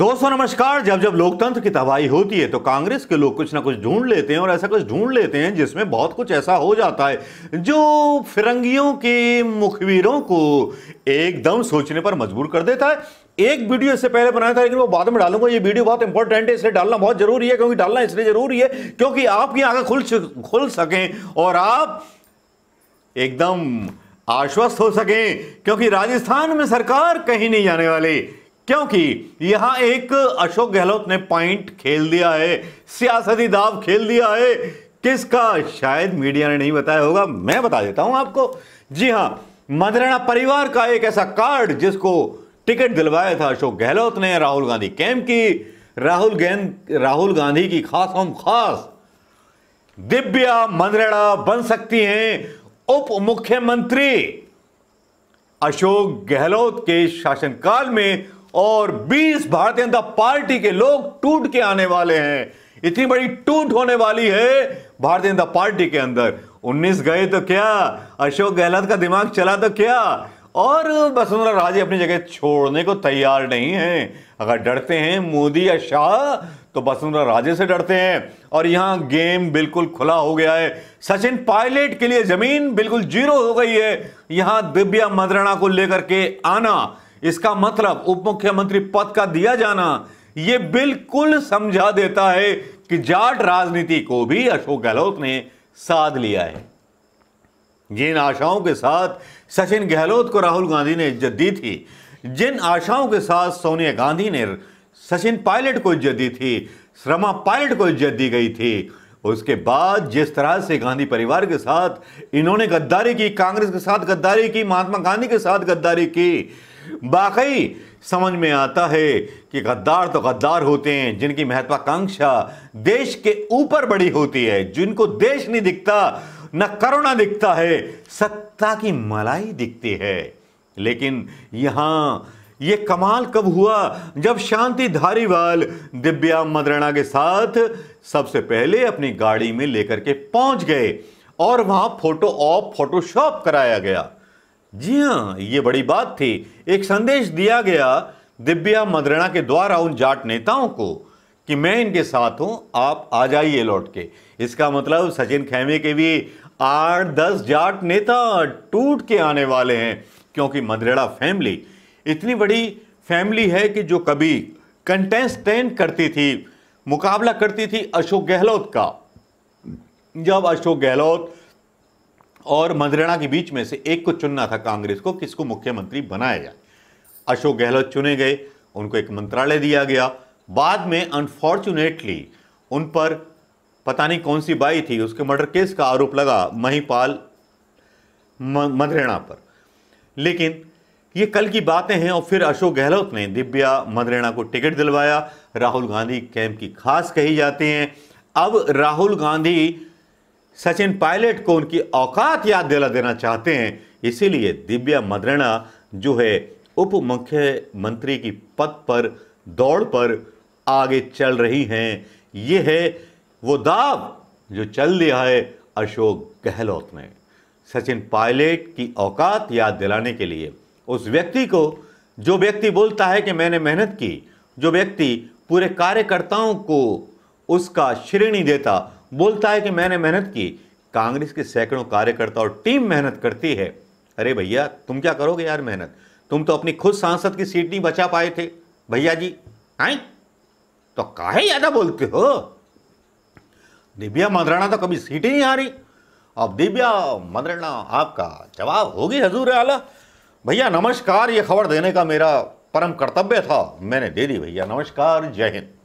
दोस्तों नमस्कार जब जब लोकतंत्र की तबाही होती है तो कांग्रेस के लोग कुछ ना कुछ ढूंढ लेते हैं और ऐसा कुछ ढूंढ लेते हैं जिसमें बहुत कुछ ऐसा हो जाता है जो फिरंगियों के मुखबिरों को एकदम सोचने पर मजबूर कर देता है एक वीडियो इससे पहले बनाया था लेकिन वो बाद में डालूंगा ये वीडियो बहुत इंपॉर्टेंट है इसलिए डालना बहुत जरूरी है क्योंकि डालना इसलिए जरूरी है क्योंकि आप ये आगे खुल खुल सकें और आप एकदम आश्वस्त हो सकें क्योंकि राजस्थान में सरकार कहीं नहीं जाने वाली क्योंकि यहां एक अशोक गहलोत ने पॉइंट खेल दिया है सियासती दाव खेल दिया है किसका शायद मीडिया ने नहीं बताया होगा मैं बता देता हूं आपको जी हां मधराणा परिवार का एक ऐसा कार्ड जिसको टिकट दिलवाया था अशोक गहलोत ने राहुल गांधी कैंप की राहुल गेंद राहुल गांधी की खास हम खास दिव्या मंदरेड़ा बन सकती हैं उप मुख्यमंत्री अशोक गहलोत के शासनकाल में और 20 भारतीय जनता पार्टी के लोग टूट के आने वाले हैं इतनी बड़ी टूट होने वाली है भारतीय जनता पार्टी के अंदर 19 गए तो क्या अशोक गहलोत का दिमाग चला तो क्या और वसुंधरा राजे अपनी जगह छोड़ने को तैयार नहीं है अगर डरते हैं मोदी या शाह तो वसुंधरा राजे से डरते हैं और यहां गेम बिल्कुल खुला हो गया है सचिन पायलट के लिए जमीन बिल्कुल जीरो हो गई है यहां दिव्या मदराणा को लेकर के आना इसका मतलब उप मुख्यमंत्री पद का दिया जाना यह बिल्कुल समझा देता है कि जाट राजनीति को भी अशोक गहलोत ने साध लिया है जिन आशाओं के साथ सचिन गहलोत को राहुल गांधी ने इज्जत दी थी जिन आशाओं के साथ सोनिया गांधी ने सचिन पायलट को इज्जत दी थी श्रमा पायलट को इज्जत दी गई थी उसके बाद जिस तरह से गांधी परिवार के साथ इन्होंने गद्दारी की कांग्रेस के साथ गद्दारी की महात्मा गांधी के साथ गद्दारी की बाकी समझ में आता है कि गद्दार तो गद्दार होते हैं जिनकी महत्वाकांक्षा देश के ऊपर बड़ी होती है जिनको देश नहीं दिखता न करुणा दिखता है सत्ता की मलाई दिखती है लेकिन यहां ये कमाल कब हुआ जब शांति धारीवाल दिव्या मदरणा के साथ सबसे पहले अपनी गाड़ी में लेकर के पहुंच गए और वहां फोटो ऑफ फोटोशॉप कराया गया जी हाँ ये बड़ी बात थी एक संदेश दिया गया दिव्या मदरणा के द्वारा उन जाट नेताओं को कि मैं इनके साथ हूँ आप आ जाइए लौट के इसका मतलब सचिन खेमे के भी आठ दस जाट नेता टूट के आने वाले हैं क्योंकि मदरेड़ा फैमिली इतनी बड़ी फैमिली है कि जो कभी कंटेस्टेंट करती थी मुकाबला करती थी अशोक गहलोत का जब अशोक गहलोत और मंदरेणा के बीच में से एक को चुनना था कांग्रेस को किसको मुख्यमंत्री बनाया जाए अशोक गहलोत चुने गए उनको एक मंत्रालय दिया गया बाद में अनफॉर्चुनेटली उन पर पता नहीं कौन सी बाई थी उसके मर्डर केस का आरोप लगा महिपाल मंदरेणा पर लेकिन ये कल की बातें हैं और फिर अशोक गहलोत ने दिव्या मंदरेणा को टिकट दिलवाया राहुल गांधी कैंप की खास कही जाती हैं अब राहुल गांधी सचिन पायलट को उनकी औकात याद दिला देना चाहते हैं इसीलिए दिव्या मदरणा जो है उप मुख्यमंत्री की पद पर दौड़ पर आगे चल रही हैं ये है वो दाव जो चल दिया है अशोक गहलोत ने सचिन पायलट की औकात याद दिलाने के लिए उस व्यक्ति को जो व्यक्ति बोलता है कि मैंने मेहनत की जो व्यक्ति पूरे कार्यकर्ताओं को उसका श्रेणी देता बोलता है कि मैंने मेहनत की कांग्रेस के सैकड़ों कार्यकर्ता और टीम मेहनत करती है अरे भैया तुम क्या करोगे यार मेहनत तुम तो अपनी खुद सांसद की सीट नहीं बचा पाए थे भैया जी आए तो काहे ज़्यादा बोलते हो दिव्या मंदराना तो कभी सीट ही नहीं आ रही अब दिव्या मंदराना आपका जवाब होगी हजूर आला भैया नमस्कार ये खबर देने का मेरा परम कर्तव्य था मैंने दे दी भैया नमस्कार जय हिंद